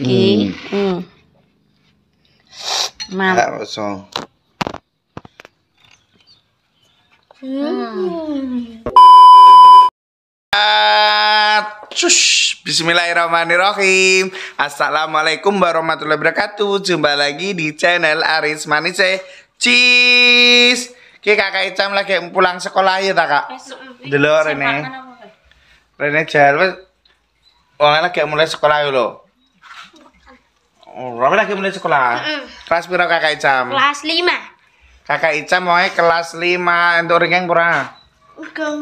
Ki. Hmm. Hmm. Gak Hmm. Ah, cush, bismillahirrahmanirrahim Assalamualaikum warahmatullahi wabarakatuh Jumpa lagi di channel Aris Manise Cheese Oke kakak Icam lagi pulang sekolah ya tak kak? Dulu Rene Rene jalan Wangnya lagi mulai sekolah yuk loh berapa mm, lagi mulai sekolah. Mm -mm. Kelas berapa kakak Ica? Kelas 5. Kakak Ica mau kelas 5 untuk ringan pura. Urung.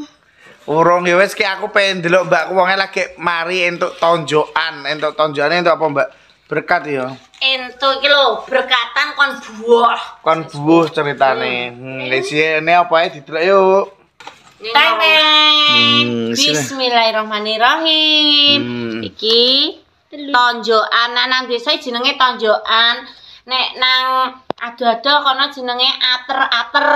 Urung ya wis aku pengen dulu, mbak aku wonge lagi mari untuk tonjokan. untuk tonjokane entuk apa, Mbak? Berkat ya. Entuk iki lho, berkatan kon buah. Kon buah ceritane. Mm. Hmm, hmm. ini apa ya didelok yuk. Teng. Hmm, Bismillahirrahmanirrahim. Hmm. Iki tonjokan nah, nang desa jenenge tonjokan nek nang ado-ado kono jenenge ater-ater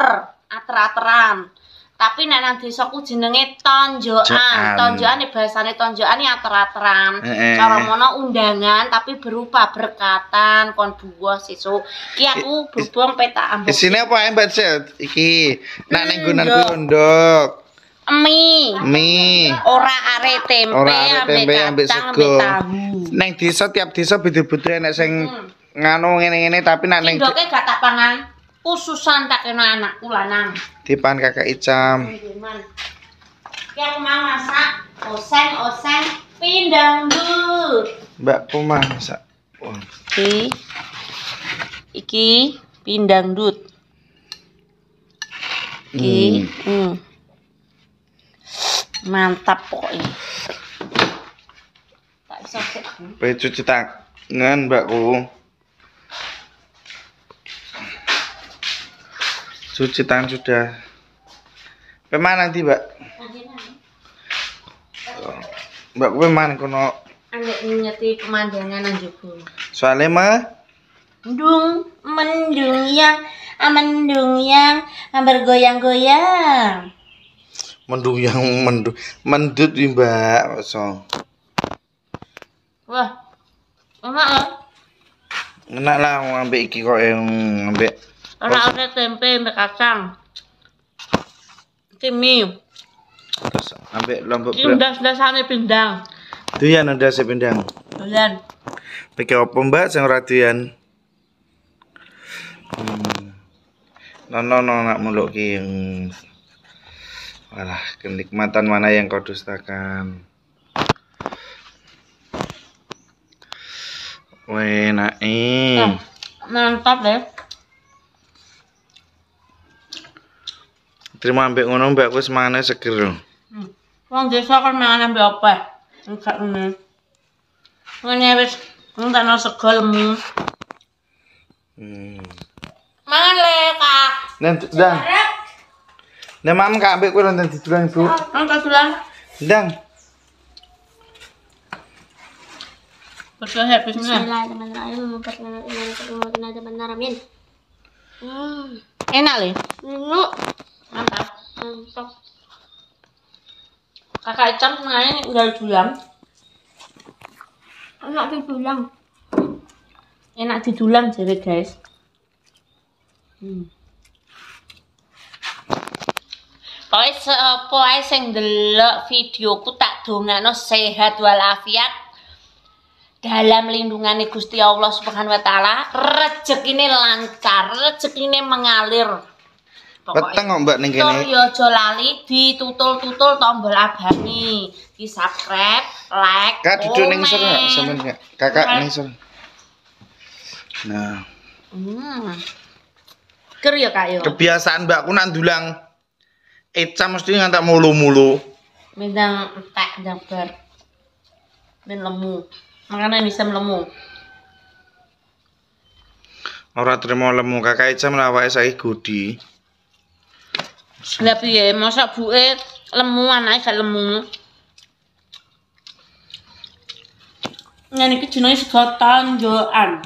ater-ateran tapi nek nang desaku jenenge tonjokan tonjokan ya bahasane tonjokan ya ater-ateran e cara mono undangan tapi berupa berkatan kon buah sesuk iki aku berbuang peta ambek sini apa embet iki nak ning gunan gondok mie mie ora are tempe ora are tempe ambek sego neng desa tiap desa beda-beda enak, sing hmm. nganu ngene-ngene tapi nek ning ndoke gak tak pangan khususan tak kena anak lanang dipan kakak Icam hmm, yang mau masak oseng-oseng pindang dulu Mbak Puma masak oh. iki iki pindang dut iki hmm. hmm mantap pokoknya tak bisa cetak cuci tangan mbakku cuci tangan sudah pemana nanti mbak mbak gue mana kono ambek nyeti pemandangan anjuku soalnya mah mendung mendung yang mendung yang bergoyang-goyang mendung yang mendung mendut mbak so wah enak lah enak lah ngambil iki kok yang ngambil ora ada tempe mbak kacang kimi terus ngambil lombok ini udah udah sana pindang ya udah saya pindang. tuyan Pakai apa mbak? Saya ora Hmm. no no nak yang alah kenikmatan mana yang kau dustakan? Wenain. Hmm, eh, mantap deh. Terima ambek ngono mbak aku semangatnya seger loh. Hmm. Wong desa kan mangan ambek apa? Enggak ini ini habis, wong tak segel lemu. Hmm. Mangan le, Kak. Dan lah mam kak ambil kue nonton Bu. Nang kadulan. sedang, Bismillahirrahmanirrahim. Enak le. Kakak Icam udah Enak didulang. Enak didulang jadi guys. Hmm. Pokoke sapa yang delok videoku tak dongakno sehat walafiat dalam lindungannya Gusti Allah Subhanahu wa taala, ini lancar, ini mengalir. Peteng kok Mbak ning kene. Yo ya aja lali ditutul-tutul tombol abangi. di-subscribe, like, Kak duduk ning sore sampean ya. Kakak ning sono. Nah. Hmm. Ker ya Kak yo. Ya? Kebiasaan Mbakku nak ndulang Eca mesti ngantak mulu-mulu. Bintang tak jabar. Bintang lemu. Makanan bisa melemu. Orang terima lemu kakak Eca saya saya gudi. Lah ya masa buke lemu anaknya gak lemu. Ngene iki jenenge sego tonjokan.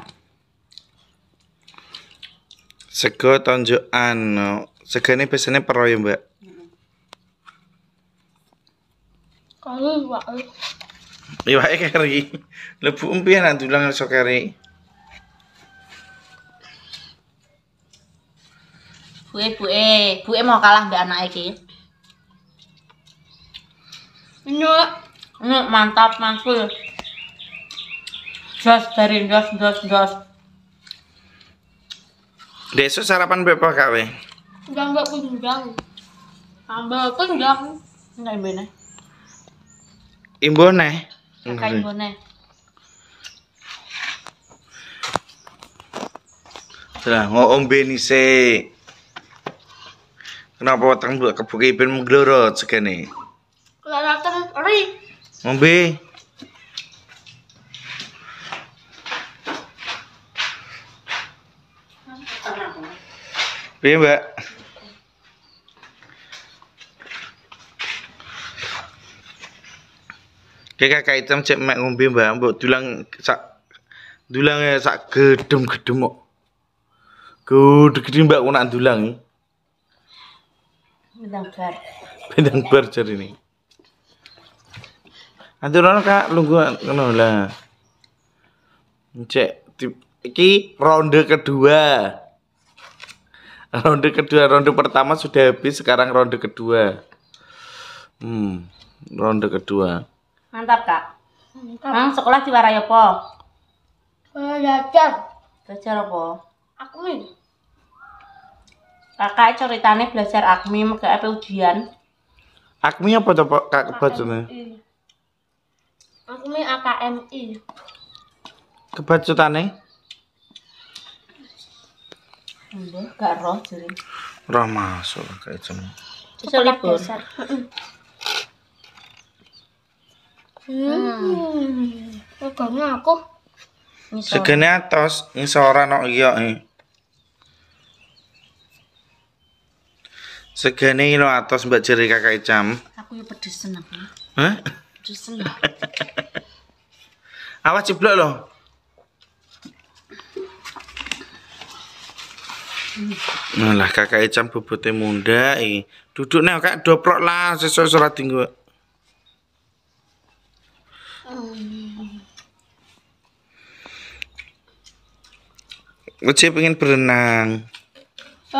Sego tonjokan. Segane biasanya pero ya, Mbak. Iya Iwake keri. Lebu empian nang dulang iso keri. Buke buke, mau kalah mbek anak ini Nyuk, nyuk mantap mantul. Jos dari jos jos jos. Besok sarapan berapa kawe? Jam berapa jam? Sambal pun jam. Enggak benar. Imbone. Kakak Imbone. Lah, ngombe nisik. Kenapa weteng mbok kebuki ben mengglorot segene? Kelorotan ori. Ngombe. Piye, Mbak? kayak hitam cek mek ngombe mbak mbok dulang sak ya sak gedem-gedem kok gede-gede mbak kok nak dulang iki bendang bar pedang bar jar ini Aduh orang Kak, lunggu ngono lah. Cek tip iki ronde kedua. Ronde kedua, ronde pertama sudah habis, sekarang ronde kedua. Hmm, ronde kedua. Mantap, Kak. Mantap. Mang sekolah di Waraya apa? Belajar. Belajar apa? akmi Kakak ceritanya belajar akmi, ke apa ujian? Akmi apa tuh Kak kebacutannya? Akmi AKMI. Kebacutannya? Enggak, roh jadi. Roh masuk kayak cuma. Bisa libur. Hmm. Regane aku. Regane atos, ngisoran kok iya e. Segene lo atos Mbak Jeri kakak Icam. Aku yo pedesen aku. Hah? Pedesen. Awas jeblok loh. Nah lah kakak Icam bobote munda iki. Duduk nek kak doplok lah sesuai surat tinggal. Uci pengen berenang. So.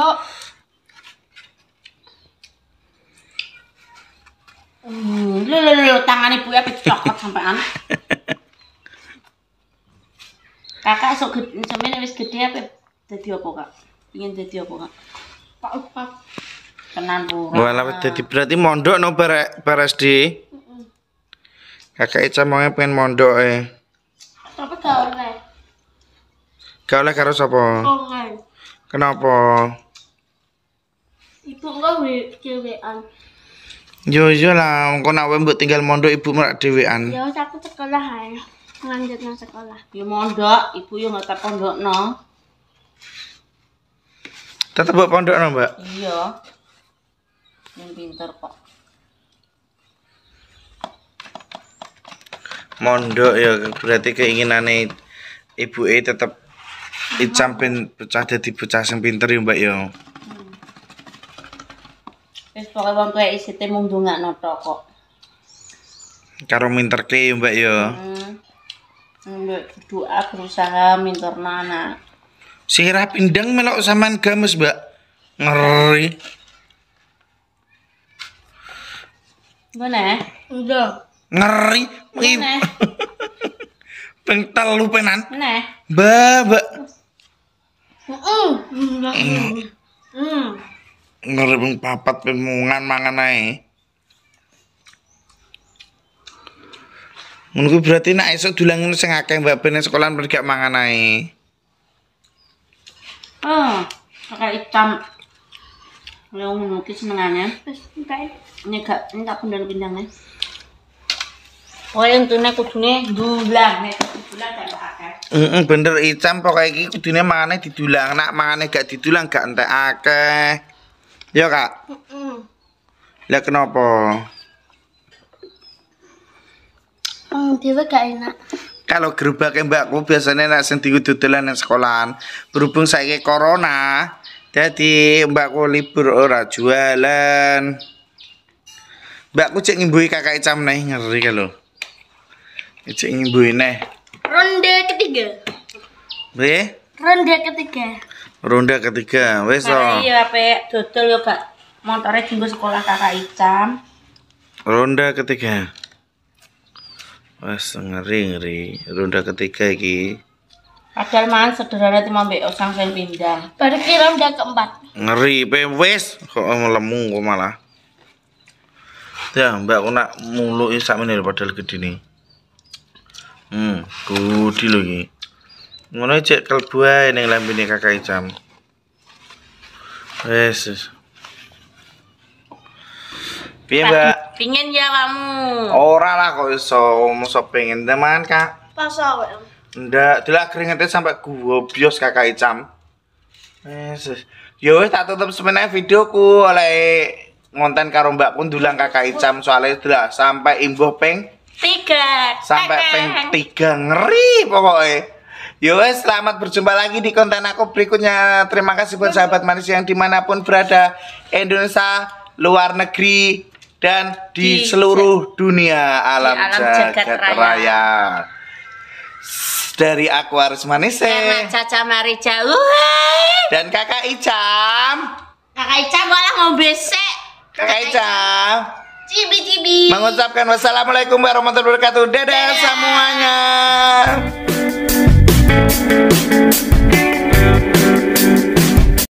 Hmm, lu lu lu tangan ibu ya sampai an. Kakak sok gede, sampean wis gede apa ya, jadi apa, Kak? Pengen jadi apa, Kak? Pak Upat. Tenan pura. Walah jadi berarti mondok no barek di. Kakak Ica mau pengen mondok eh. Gak oleh karo sapa? Kenapa? Ibu engko dhewean. Yo yo lah, engko nak mbok tinggal mondok ibu merak dhewean. Ya aku sekolah ae. Lanjut nang sekolah. Yo ya mondok, ibu yo nggak tak pondokno. Tetep mbok pondokno, Mbak? Iya. Yang pinter kok. Mondok ya berarti keinginannya ibu E tetap Icam pin pecah jadi pecah sing pinter ya, Mbak yo. Ya. Wis pokoke wong tuwek isite mung ndongakno tok kok. Karo minterke ya, Mbak yo. Ya. Hmm. Mbak doa berusaha minter anak. Sirah pindang melok saman gamus, Mbak. Ngeri. Mana eh? Udah. Ngeri. Ngene. Eh? Pengtel lupenan. Ngene. Eh? Mbak, Mbak. Ngeri ping papat pemungan mungan mangan ae. Menurutku berarti nak esok dulangin saya akeh Mbak Ben sekolahan ben gak mangan ae. Oh, pakai hitam. Lah ngono ki Ini gak ini tak pendel pindangnya. Pokoknya tunai kudune dulang nih, dulang gak akeh. Hmm bener Icam pokoke iki kudune mangane didulang nak mangane gak didulang gak entek akeh. Yo iya, Kak. Heeh. Lah kenapa? Hmm, dewe gak enak. Kalau gerobak mbakku biasanya nak sing tulang nang sekolahan. Berhubung saiki corona, jadi mbakku libur ora jualan. Mbakku cek ngimbui kakak Icam nih ngeri kalau. Icing ngimbu ini. Ronde ketiga. Be? Ronde ketiga. Ronde ketiga. Wes to. Oh. Iya, Pak. total yo kak. Motornya jinggo sekolah Kakak Icam. Ronde ketiga. Wes ngeri ngeri. Ronde ketiga iki. Padahal mangan sederhana cuma mbek osang sing pindang. Baru kira ronde keempat. Ngeri, pe wes kok lemu kok malah. Ya, Mbak, aku nak mulu sak menit padahal nih. Hmm, kudi lho iki. Ngono cek kelbu ae ning lambene Kakak icam. Wes. Yes. Piye, Mbak? Pingin ya kamu. Ora lah kok iso muso pengen teman, Kak. Pasa Ndak, delak keringete sampai gua bios Kakak Icam. Wes. Yes. Yowes, ya tak tutup sebenarnya videoku oleh ngonten karo Mbak dulang Kakak Icam soalnya delak sampai imbuh peng tiga sampai peng tiga ngeri pokoknya Yowes, selamat berjumpa lagi di konten aku berikutnya. Terima kasih buat sahabat manis yang dimanapun berada, Indonesia, luar negeri, dan di, di seluruh dunia alam, alam jagat, raya. raya. Dari aku harus manis eh. Caca Marija, dan Kakak Icam. Kakak Icam malah besek. Kakak Icam cibi-cibi mengucapkan wassalamualaikum warahmatullahi wabarakatuh dadah, dadah. semuanya